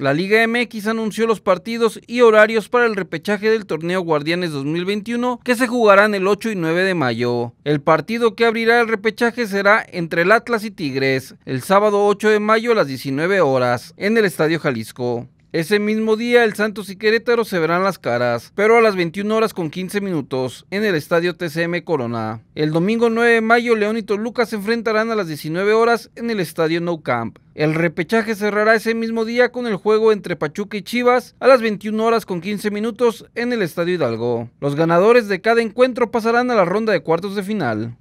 La Liga MX anunció los partidos y horarios para el repechaje del torneo Guardianes 2021 que se jugarán el 8 y 9 de mayo. El partido que abrirá el repechaje será entre el Atlas y Tigres, el sábado 8 de mayo a las 19 horas, en el Estadio Jalisco. Ese mismo día, el Santos y Querétaro se verán las caras, pero a las 21 horas con 15 minutos, en el estadio TCM Corona. El domingo 9 de mayo, León y Toluca se enfrentarán a las 19 horas en el estadio No Camp. El repechaje cerrará ese mismo día con el juego entre Pachuca y Chivas a las 21 horas con 15 minutos en el Estadio Hidalgo. Los ganadores de cada encuentro pasarán a la ronda de cuartos de final.